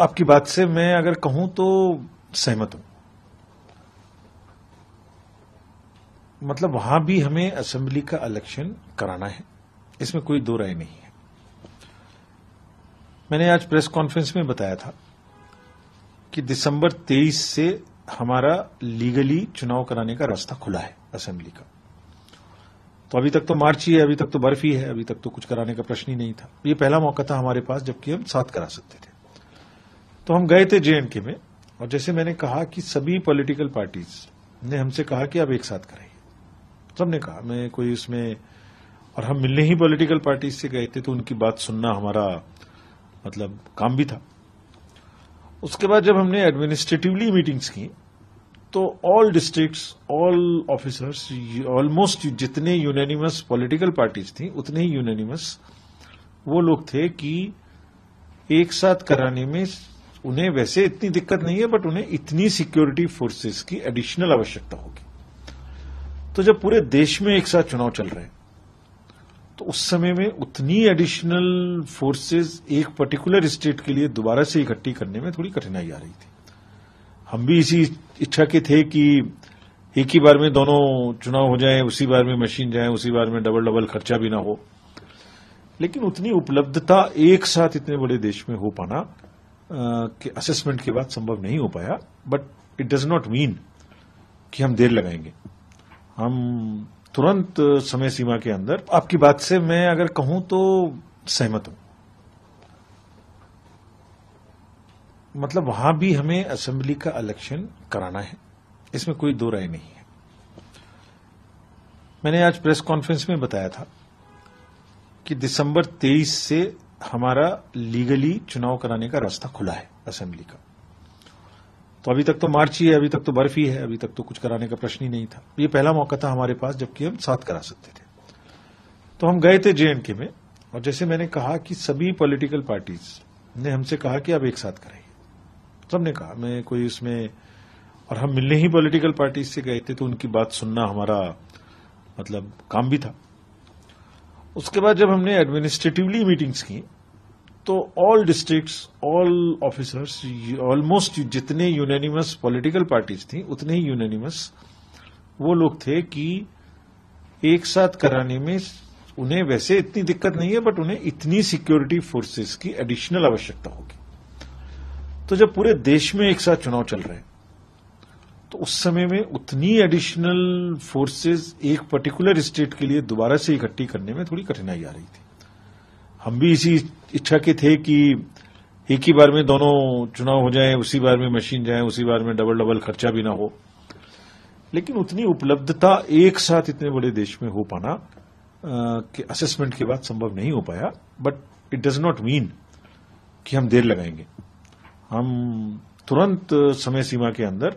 आपकी बात से मैं अगर कहूं तो सहमत हूं मतलब वहां भी हमें असेंबली का इलेक्शन कराना है इसमें कोई दो राय नहीं है मैंने आज प्रेस कॉन्फ्रेंस में बताया था कि दिसंबर 23 से हमारा लीगली चुनाव कराने का रास्ता खुला है असेंबली का तो अभी तक तो मार्च ही है अभी तक तो बर्फ ही है अभी तक तो कुछ कराने का प्रश्न ही नहीं था ये पहला मौका था हमारे पास जबकि हम साथ करा सकते थे तो हम गए थे जेएनके में और जैसे मैंने कहा कि सभी पॉलिटिकल पार्टीज ने हमसे कहा कि आप एक साथ कराइए सबने कहा मैं कोई उसमें और हम मिलने ही पॉलिटिकल पार्टीज से गए थे तो उनकी बात सुनना हमारा मतलब काम भी था उसके बाद जब हमने एडमिनिस्ट्रेटिवली मीटिंग्स की तो all districts all officers almost जितने यूनानिमस पॉलिटिकल पार्टीज थी उतने ही यूनानिमस वो लोग थे कि एक साथ कराने में उन्हें वैसे इतनी दिक्कत नहीं है बट उन्हें इतनी सिक्योरिटी फोर्सेस की एडिशनल आवश्यकता होगी तो जब पूरे देश में एक साथ चुनाव चल रहे हैं तो उस समय में उतनी एडिशनल फोर्सेस एक पर्टिकुलर स्टेट के लिए दोबारा से इकट्ठी करने में थोड़ी कठिनाई आ रही थी हम भी इसी इच्छा के थे कि एक ही बार में दोनों चुनाव हो जाए उसी बार में मशीन जाए उसी बार में डबल डबल खर्चा भी ना हो लेकिन उतनी उपलब्धता एक साथ इतने बड़े देश में हो पाना के असेसमेंट के बाद संभव नहीं हो पाया but it does not mean कि हम देर लगाएंगे हम तुरंत समय सीमा के अंदर आपकी बात से मैं अगर कहूं तो सहमत हूं मतलब वहां भी हमें असेंबली का इलेक्शन कराना है इसमें कोई दो राय नहीं है मैंने आज प्रेस कॉन्फ्रेंस में बताया था कि दिसंबर 23 से हमारा लीगली चुनाव कराने का रास्ता खुला है असेंबली का तो अभी तक तो मार्च ही है अभी तक तो बर्फ ही है अभी तक तो कुछ कराने का प्रश्न ही नहीं था ये पहला मौका था हमारे पास जबकि हम साथ करा सकते थे तो हम गए थे जेएनके में और जैसे मैंने कहा कि सभी पॉलिटिकल पार्टीज ने हमसे कहा कि आप एक साथ कराइए सबने कहा मैं कोई उसमें और हम मिलने ही पॉलिटिकल पार्टीज से गए थे तो उनकी बात सुनना हमारा मतलब काम भी था उसके बाद जब हमने एडमिनिस्ट्रेटिवली मीटिंग्स की तो all districts all officers almost जितने यूनानिमस पॉलिटिकल पार्टीज थी उतने ही यूनानिमस वो लोग थे कि एक साथ कराने में उन्हें वैसे इतनी दिक्कत नहीं है बट उन्हें इतनी सिक्योरिटी फोर्सेस की एडिशनल आवश्यकता होगी तो जब पूरे देश में एक साथ चुनाव चल रहे हैं तो उस समय में उतनी एडिशनल फोर्सेस एक पर्टिकुलर स्टेट के लिए दोबारा से इकट्ठी करने में थोड़ी कठिनाई आ रही थी हम भी इसी इच्छा के थे कि एक ही बार में दोनों चुनाव हो जाए उसी बार में मशीन जाए उसी बार में डबल डबल खर्चा भी ना हो लेकिन उतनी उपलब्धता एक साथ इतने बड़े देश में हो पाना के असेसमेंट के बाद संभव नहीं हो पाया but it does not mean कि हम देर लगाएंगे हम तुरंत समय सीमा के अंदर